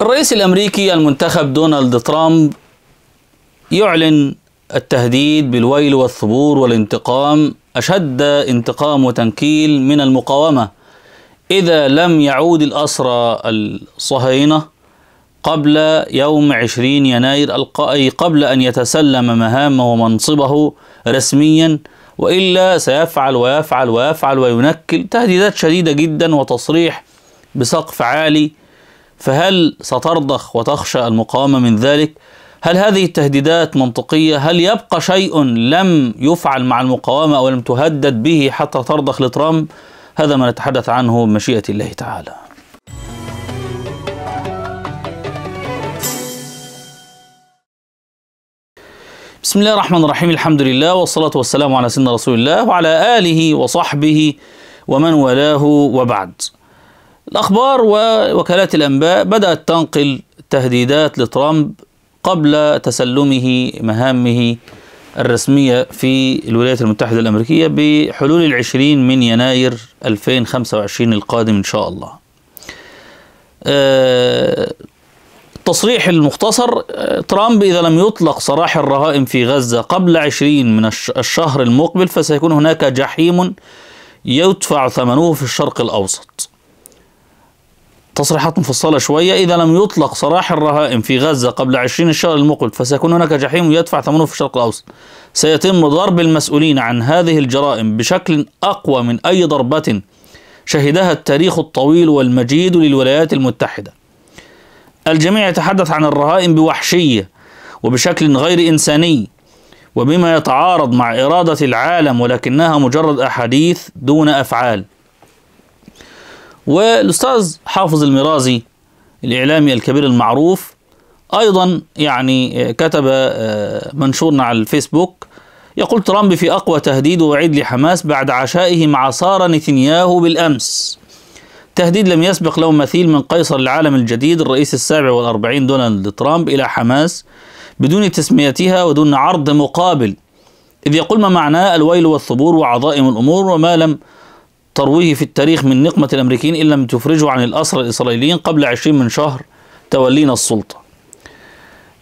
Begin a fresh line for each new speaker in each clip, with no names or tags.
الرئيس الامريكي المنتخب دونالد ترامب يعلن التهديد بالويل والثبور والانتقام اشد انتقام وتنكيل من المقاومه اذا لم يعود الاسرى الصهاينه قبل يوم 20 يناير القائي قبل ان يتسلم مهامه ومنصبه رسميا والا سيفعل ويفعل ويفعل وينكل تهديدات شديده جدا وتصريح بسقف عالي فهل سترضخ وتخشى المقاومة من ذلك؟ هل هذه التهديدات منطقية؟ هل يبقى شيء لم يفعل مع المقاومة أو لم تهدد به حتى ترضخ لترامب؟ هذا ما نتحدث عنه بمشيئة الله تعالى بسم الله الرحمن الرحيم الحمد لله والصلاة والسلام على سيدنا رسول الله وعلى آله وصحبه ومن والاه وبعد الأخبار ووكالات الأنباء بدأت تنقل تهديدات لترامب قبل تسلمه مهامه الرسمية في الولايات المتحدة الأمريكية بحلول العشرين من يناير 2025 القادم إن شاء الله التصريح آه، المختصر آه، ترامب إذا لم يطلق سراح الرهائن في غزة قبل عشرين من الشهر المقبل فسيكون هناك جحيم يدفع ثمنه في الشرق الأوسط تصريحات مفصلة شوية إذا لم يطلق سراح الرهائن في غزة قبل 20 الشهر المقبل فسيكون هناك جحيم يدفع ثمنه في الشرق الأوسط سيتم ضرب المسؤولين عن هذه الجرائم بشكل أقوى من أي ضربة شهدها التاريخ الطويل والمجيد للولايات المتحدة الجميع يتحدث عن الرهائن بوحشية وبشكل غير إنساني وبما يتعارض مع إرادة العالم ولكنها مجرد أحاديث دون أفعال والاستاذ حافظ المرازي الاعلامي الكبير المعروف ايضا يعني آه، كتب آه، منشورنا على الفيسبوك يقول ترامب في اقوى تهديد وعيد لحماس بعد عشائه مع ساره نتنياهو بالامس تهديد لم يسبق له مثيل من قيصر العالم الجديد الرئيس السابع والأربعين دونالد ترامب إلى حماس بدون تسميتها ودون عرض مقابل إذ يقول ما معناه الويل والثبور وعظائم الأمور وما لم ترويه في التاريخ من نقمة الأمريكيين إن لم تفرجوا عن الأسرى الإسرائيليين قبل عشرين من شهر تولينا السلطة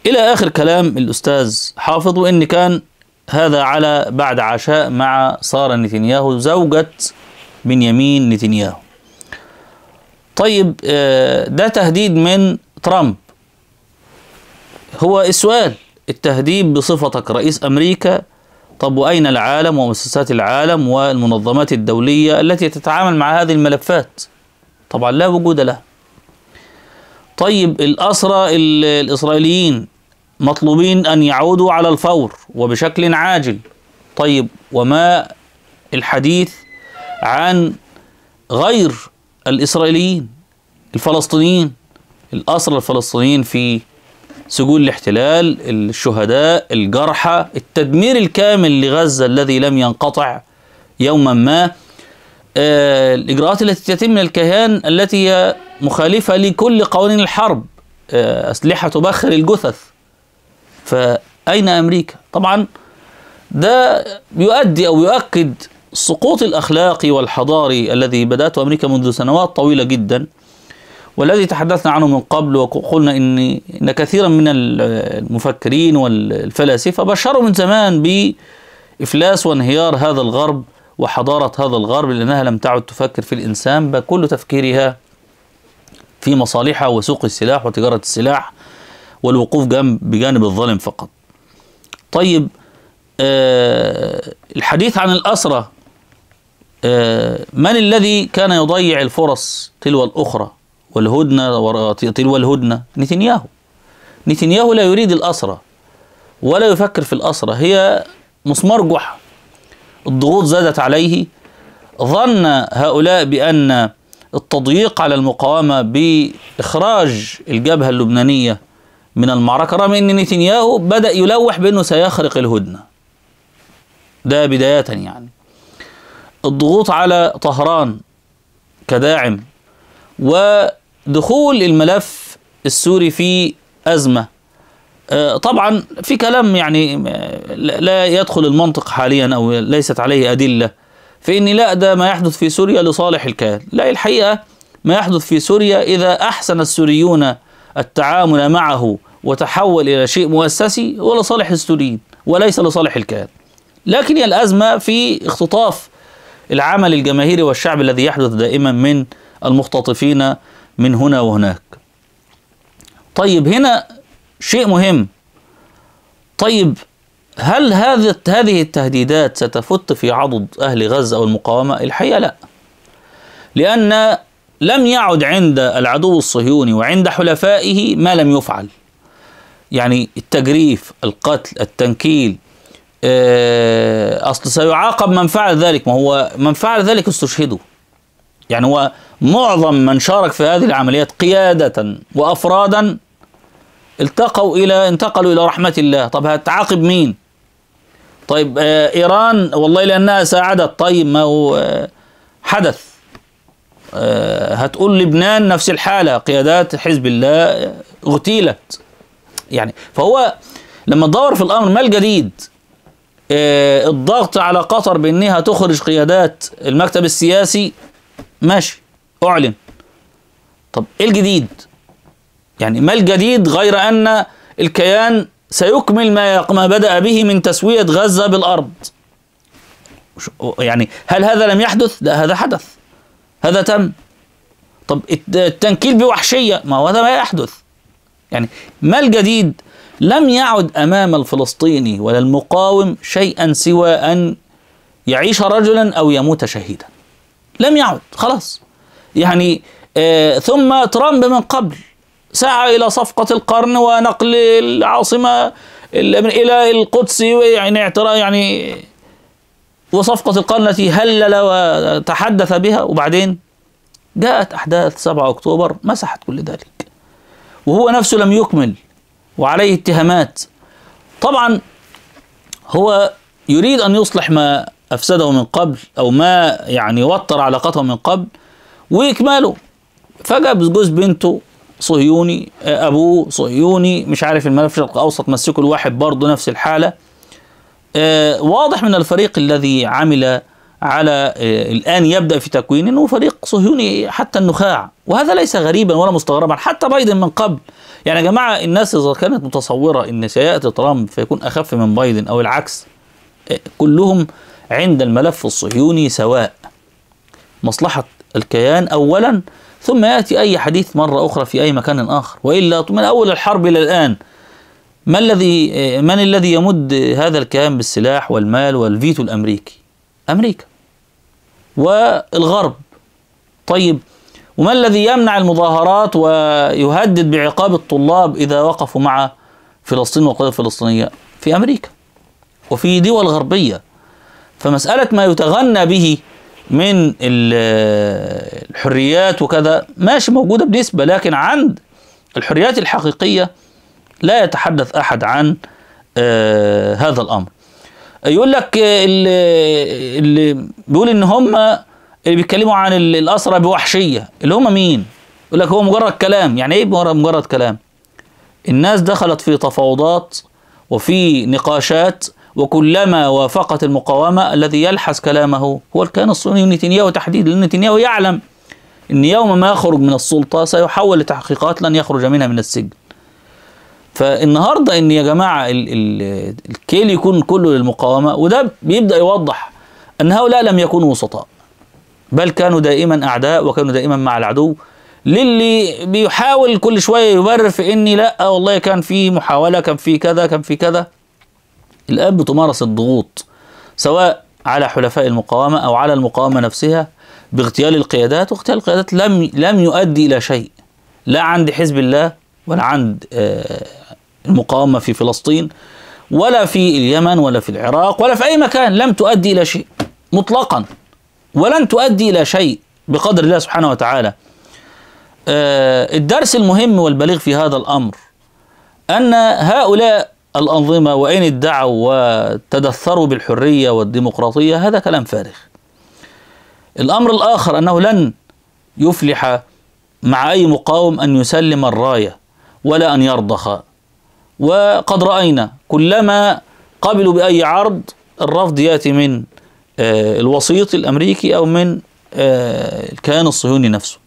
إلى آخر كلام الأستاذ حافظ وإن كان هذا على بعد عشاء مع سارة نتنياهو زوجة بنيامين نتنياهو طيب آه، ده تهديد من ترامب هو السؤال التهديد بصفتك رئيس أمريكا طب وأين العالم ومؤسسات العالم والمنظمات الدولية التي تتعامل مع هذه الملفات طبعا لا وجود لها طيب الأسرى الإسرائيليين مطلوبين أن يعودوا على الفور وبشكل عاجل طيب وما الحديث عن غير الإسرائيليين الفلسطينيين الأسرى الفلسطينيين في سجون الاحتلال الشهداء الجرحى التدمير الكامل لغزة الذي لم ينقطع يوما ما آه، الإجراءات التي تتم من الكيان التي هي مخالفة لكل قوانين الحرب آه، أسلحة تبخر الجثث فأين أمريكا؟ طبعا ده يؤدي أو يؤكد سقوط الأخلاقي والحضاري الذي بدأته أمريكا منذ سنوات طويلة جداً والذي تحدثنا عنه من قبل وقلنا ان ان كثيرا من المفكرين والفلاسفه بشروا من زمان بافلاس وانهيار هذا الغرب وحضاره هذا الغرب لانها لم تعد تفكر في الانسان بل كل تفكيرها في مصالحها وسوق السلاح وتجاره السلاح والوقوف جنب بجانب الظالم فقط. طيب آه الحديث عن الاسرى آه من الذي كان يضيع الفرص تلو الاخرى والهدنة تلو الهدنة نتنياهو نتنياهو لا يريد الأسرة ولا يفكر في الأسرة هي مسمار جحا الضغوط زادت عليه ظن هؤلاء بأن التضييق على المقاومة بإخراج الجبهة اللبنانية من المعركة رغم أن نتنياهو بدأ يلوح بأنه سيخرق الهدنة ده بداية يعني الضغوط على طهران كداعم و دخول الملف السوري في أزمة آه، طبعا في كلام يعني آه، لا يدخل المنطق حاليا أو ليست عليه أدلة فاني لا ده ما يحدث في سوريا لصالح الكيان لا الحقيقة ما يحدث في سوريا إذا أحسن السوريون التعامل معه وتحول إلى شيء مؤسسي هو لصالح السوريين وليس لصالح الكيان لكن الأزمة في اختطاف العمل الجماهيري والشعب الذي يحدث دائما من المختطفين من هنا وهناك طيب هنا شيء مهم طيب هل هذه هذه التهديدات ستفت في عضد اهل غزه او المقاومه؟ الحقيقه لا. لان لم يعد عند العدو الصهيوني وعند حلفائه ما لم يفعل. يعني التجريف، القتل، التنكيل آه، اصل سيعاقب من فعل ذلك ما هو من فعل ذلك استشهدوا. يعني هو معظم من شارك في هذه العمليات قيادة وأفرادا التقوا إلى انتقلوا إلى رحمة الله طب هتعاقب مين طيب آه إيران والله لأنها ساعدت طيب ما هو آه، حدث آه هتقول لبنان نفس الحالة قيادات حزب الله اغتيلت آه، يعني فهو لما تدور في الأمر ما الجديد آه، الضغط على قطر بأنها تخرج قيادات المكتب السياسي ماشي اعلن طب ايه الجديد يعني ما الجديد غير ان الكيان سيكمل ما ما بدا به من تسويه غزه بالارض يعني هل هذا لم يحدث لا هذا حدث هذا تم طب التنكيل بوحشيه ما هو هذا ما يحدث يعني ما الجديد لم يعد امام الفلسطيني ولا المقاوم شيئا سوى ان يعيش رجلا او يموت شهيدا لم يعد خلاص يعني آه ثم ترامب من قبل سعى إلى صفقة القرن ونقل العاصمة إلى القدس يعني اعتراض يعني وصفقة القرن التي هلل وتحدث بها وبعدين جاءت أحداث 7 أكتوبر مسحت كل ذلك وهو نفسه لم يكمل وعليه اتهامات طبعا هو يريد أن يصلح ما أفسده من قبل أو ما يعني وتر علاقته من قبل وإكماله فجأة بجوز بنته صهيوني أبوه صهيوني مش عارف الشرق الأوسط مسكه الواحد برضه نفس الحالة آه، واضح من الفريق الذي عمل على آه، الآن يبدأ في تكوين أنه فريق صهيوني حتى النخاع وهذا ليس غريبا ولا مستغربا حتى بايدن من قبل يعني يا جماعة الناس إذا كانت متصورة أن سيأتي ترامب فيكون أخف من بايدن أو العكس آه، كلهم عند الملف الصهيوني سواء مصلحة الكيان أولا ثم يأتي أي حديث مرة أخرى في أي مكان آخر وإلا من أول الحرب إلى الآن ما الذي من الذي يمد هذا الكيان بالسلاح والمال والفيتو الأمريكي أمريكا والغرب طيب وما الذي يمنع المظاهرات ويهدد بعقاب الطلاب إذا وقفوا مع فلسطين والقضية الفلسطينية في أمريكا وفي دول غربية فمسألة ما يتغنى به من الحريات وكذا ماشي موجودة بنسبة لكن عند الحريات الحقيقية لا يتحدث أحد عن آه، هذا الأمر يقول لك آه، اللي, اللي بيقول إن هم اللي بيتكلموا عن الأسرى بوحشية اللي هم مين؟ يقول لك هو مجرد كلام يعني إيه مجرد كلام؟ الناس دخلت في تفاوضات وفي نقاشات وكلما وافقت المقاومة الذي يلحس كلامه هو الكيان الصهيوني نتنياهو تحديدا لأن نتنياهو يعلم أن يوم ما يخرج من السلطة سيحول لتحقيقات لن يخرج منها من السجن فالنهارده ان يا جماعه ال ال الكيل يكون كله للمقاومه وده بيبدا يوضح ان هؤلاء لم يكونوا وسطاء بل كانوا دائما اعداء وكانوا دائما مع العدو للي بيحاول كل شويه يبرر في اني لا آه والله كان في محاوله كان في كذا كان في كذا الآن بتمارس الضغوط سواء على حلفاء المقاومة أو على المقاومة نفسها باغتيال القيادات واغتيال القيادات لم لم يؤدي إلى شيء لا عند حزب الله ولا عند آه، المقاومة في فلسطين ولا في اليمن ولا في العراق ولا في أي مكان لم تؤدي إلى شيء مطلقا ولن تؤدي إلى شيء بقدر الله سبحانه وتعالى آه، الدرس المهم والبليغ في هذا الأمر أن هؤلاء الأنظمة وإن ادعوا وتدثروا بالحرية والديمقراطية هذا كلام فارغ الأمر الآخر أنه لن يفلح مع أي مقاوم أن يسلم الراية ولا أن يرضخ وقد رأينا كلما قبلوا بأي عرض الرفض يأتي من آه، الوسيط الأمريكي أو من آه، الكيان الصهيوني نفسه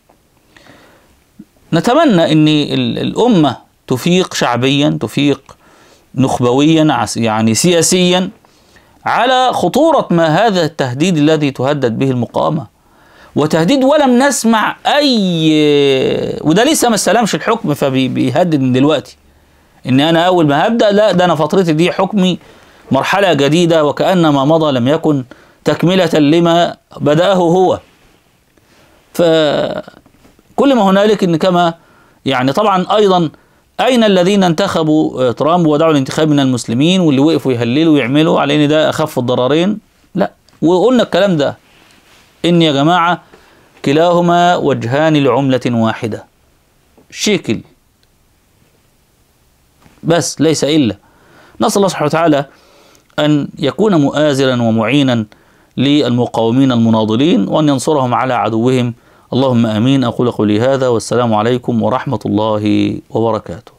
نتمنى أن الأمة تفيق شعبيا تفيق نخبويا يعني سياسيا على خطورة ما هذا التهديد الذي تهدد به المقاومة وتهديد ولم نسمع أي وده لسه ما استلمش الحكم فبيهدد من دلوقتي إن أنا أول ما هبدأ لا ده أنا فترتي دي حكمي مرحلة جديدة وكأن ما مضى لم يكن تكملة لما بدأه هو فكل ما هنالك إن كما يعني طبعا أيضا اين الذين انتخبوا آه، ترامب ودعوا الانتخاب من المسلمين واللي وقفوا يهللوا ويعملوا على ان ده اخف الضررين لا وقلنا الكلام ده ان يا جماعه كلاهما وجهان لعمله واحده شكل بس ليس الا نسال الله سبحانه وتعالى ان يكون مؤازرا ومعينا للمقاومين المناضلين وان ينصرهم على عدوهم اللهم امين اقول قولي هذا والسلام عليكم ورحمه الله وبركاته